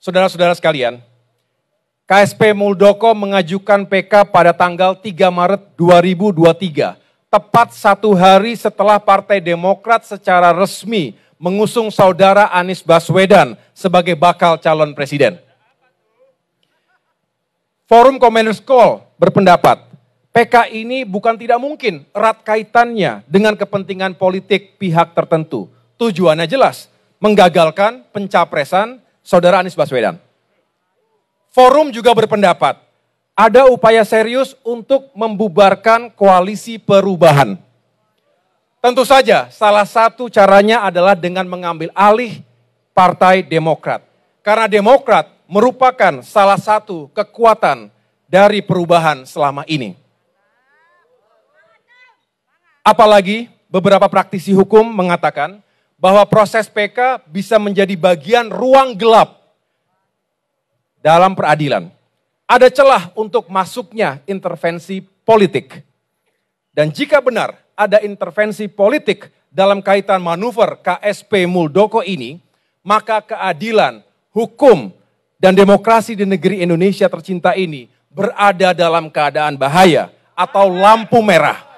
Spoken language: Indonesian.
Saudara-saudara sekalian, KSP Muldoko mengajukan PK pada tanggal 3 Maret 2023, tepat satu hari setelah Partai Demokrat secara resmi mengusung saudara Anies Baswedan sebagai bakal calon presiden. Forum Commoners Call berpendapat, PK ini bukan tidak mungkin erat kaitannya dengan kepentingan politik pihak tertentu. Tujuannya jelas, menggagalkan pencapresan Saudara Anies Baswedan. Forum juga berpendapat, ada upaya serius untuk membubarkan koalisi perubahan. Tentu saja salah satu caranya adalah dengan mengambil alih Partai Demokrat. Karena Demokrat merupakan salah satu kekuatan dari perubahan selama ini. Apalagi beberapa praktisi hukum mengatakan bahwa proses PK bisa menjadi bagian ruang gelap dalam peradilan. Ada celah untuk masuknya intervensi politik. Dan jika benar ada intervensi politik dalam kaitan manuver KSP Muldoko ini, maka keadilan, hukum, dan demokrasi di negeri Indonesia tercinta ini berada dalam keadaan bahaya atau lampu merah.